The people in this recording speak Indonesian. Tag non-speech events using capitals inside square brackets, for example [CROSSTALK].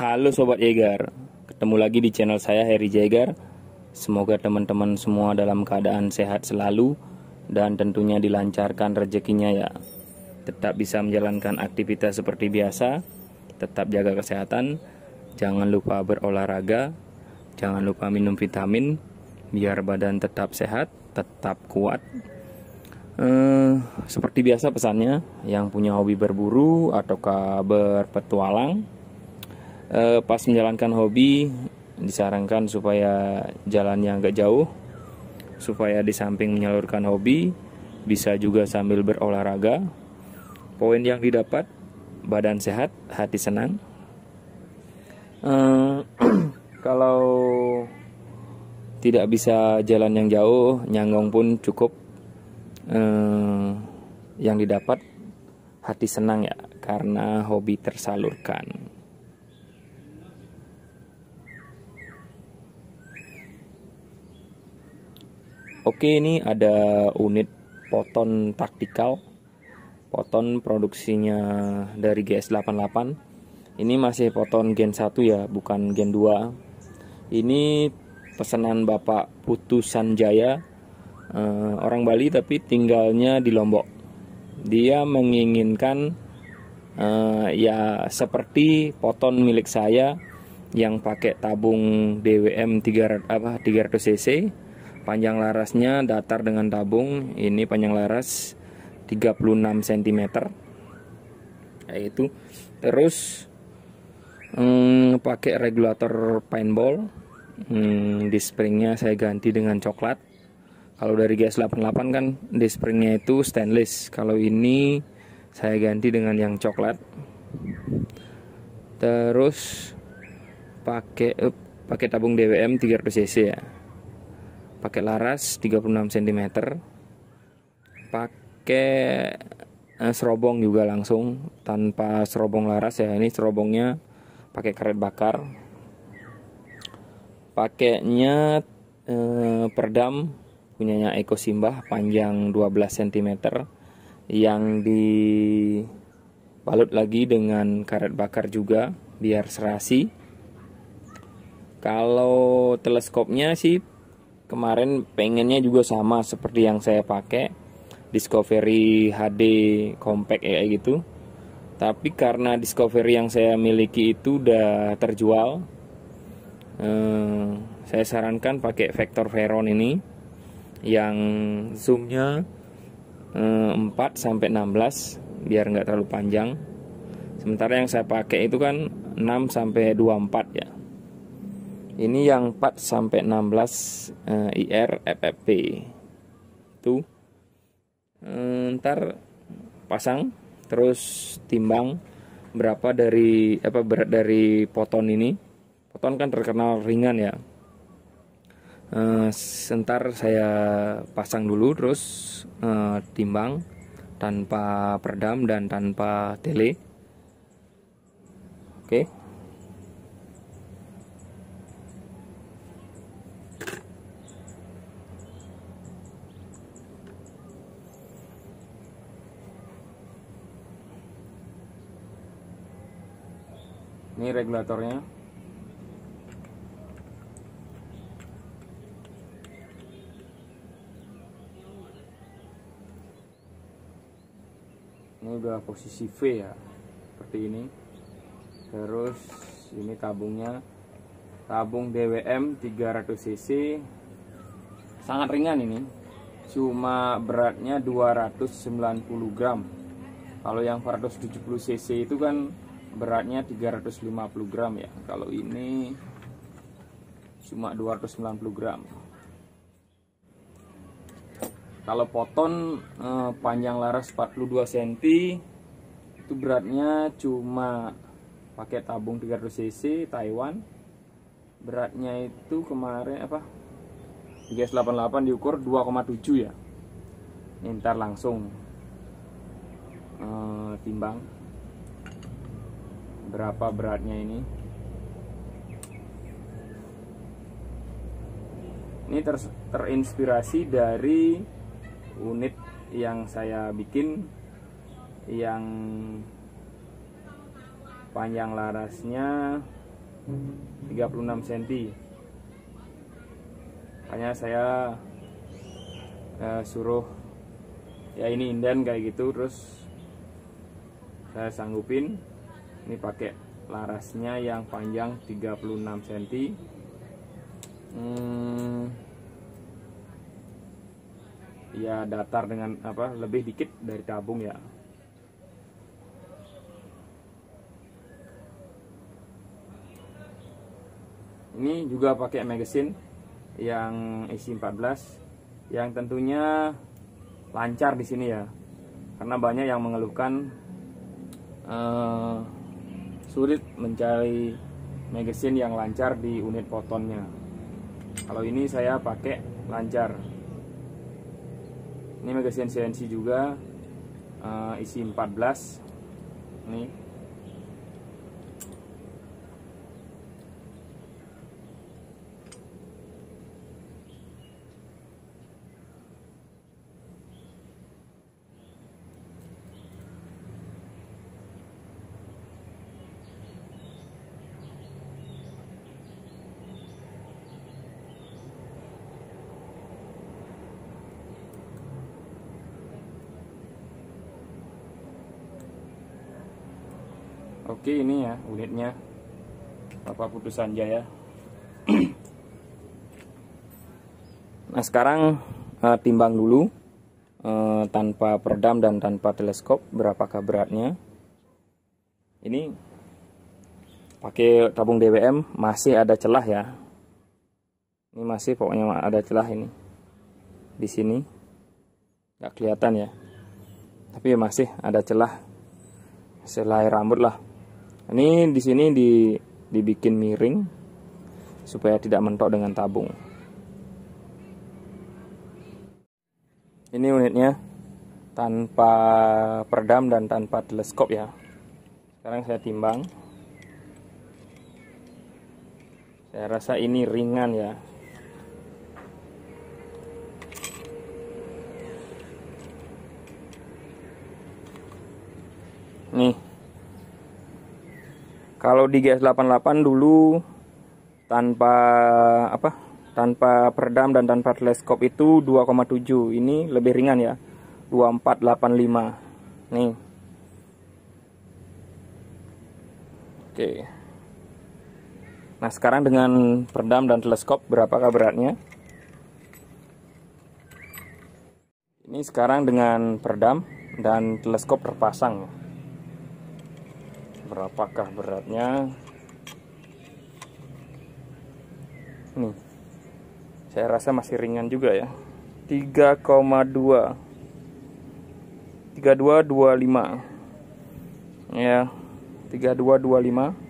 Halo Sobat Jaeger, ketemu lagi di channel saya Harry Jaeger Semoga teman-teman semua dalam keadaan sehat selalu Dan tentunya dilancarkan rezekinya ya Tetap bisa menjalankan aktivitas seperti biasa Tetap jaga kesehatan Jangan lupa berolahraga Jangan lupa minum vitamin Biar badan tetap sehat, tetap kuat Uh, Seperti biasa pesannya Yang punya hobi berburu ataukah berpetualang e, pas menjalankan hobi disarankan supaya jalannya agak jauh supaya di samping menyalurkan hobi bisa juga sambil berolahraga poin yang didapat badan sehat hati senang e, [CLEARS THROAT] kalau tidak bisa jalan yang jauh nyanggong pun cukup e, yang didapat hati senang ya karena hobi tersalurkan Oke, ini ada unit poton taktikal. Poton produksinya dari GS88. Ini masih poton gen 1 ya, bukan gen 2. Ini pesanan Bapak Putusan Jaya, eh, orang Bali tapi tinggalnya di Lombok. Dia menginginkan eh, ya seperti poton milik saya yang pakai tabung DWM 300 apa 300 cc Panjang larasnya datar dengan tabung. Ini panjang laras 36 cm. Yaitu terus hmm, pakai regulator paintball. Hmm, di springnya saya ganti dengan coklat. Kalau dari GS88 kan di springnya itu stainless. Kalau ini saya ganti dengan yang coklat. Terus pakai uh, pakai tabung DWM 300 cc ya pakai laras 36 cm pakai eh, serobong juga langsung tanpa serobong laras ya ini serobongnya pakai karet bakar pakainya eh, perdam punyanya Eko Simbah panjang 12 cm yang dibalut lagi dengan karet bakar juga biar serasi kalau teleskopnya sih kemarin pengennya juga sama seperti yang saya pakai Discovery HD compact ya gitu tapi karena Discovery yang saya miliki itu udah terjual eh, saya sarankan pakai Vector Veron ini yang zoomnya eh, 4 sampai 16 biar nggak terlalu panjang sementara yang saya pakai itu kan 6 sampai 24 ya ini yang 4 sampai 16 uh, IR FFP itu uh, ntar pasang terus timbang berapa dari apa berat dari poton ini poton kan terkenal ringan ya uh, eh, sebentar saya pasang dulu terus uh, timbang tanpa peredam dan tanpa tele oke okay. regulatornya ini udah posisi V ya seperti ini terus ini tabungnya tabung DWM 300 cc sangat ringan ini cuma beratnya 290 gram kalau yang 470 cc itu kan beratnya 350 gram ya kalau ini cuma 290 gram kalau poton eh, panjang laras 42 cm itu beratnya cuma pakai tabung 300 cc Taiwan beratnya itu kemarin apa 388 diukur 2,7 ya ntar langsung eh, timbang berapa beratnya ini ini ter terinspirasi dari unit yang saya bikin yang panjang larasnya 36 cm hanya saya eh, suruh ya ini inden kayak gitu terus saya sanggupin ini pakai larasnya yang panjang 36 cm hmm, ya datar dengan apa lebih dikit dari tabung ya ini juga pakai magazine yang isi 14 yang tentunya lancar di sini ya karena banyak yang mengeluhkan uh, sulit mencari magazine yang lancar di unit fotonnya kalau ini saya pakai lancar ini magazine CNC juga uh, isi 14 nih oke ini ya unitnya Bapak Putus Sanjaya [CLEARS THROAT] nah sekarang uh, timbang dulu uh, tanpa peredam dan tanpa teleskop berapakah beratnya ini pakai tabung DWM masih ada celah ya ini masih pokoknya ada celah ini di sini nggak kelihatan ya tapi ya masih ada celah selai rambut lah ini di sini di dibikin miring supaya tidak mentok dengan tabung ini unitnya tanpa peredam dan tanpa teleskop ya sekarang saya timbang saya rasa ini ringan ya Kalau di GS88 dulu tanpa apa? Tanpa peredam dan tanpa teleskop itu 2,7. Ini lebih ringan ya. 2485. Nih. Oke. Nah, sekarang dengan peredam dan teleskop berapakah beratnya? Ini sekarang dengan peredam dan teleskop terpasang berapakah beratnya nih saya rasa masih ringan juga ya 3,2 3225 ya 3225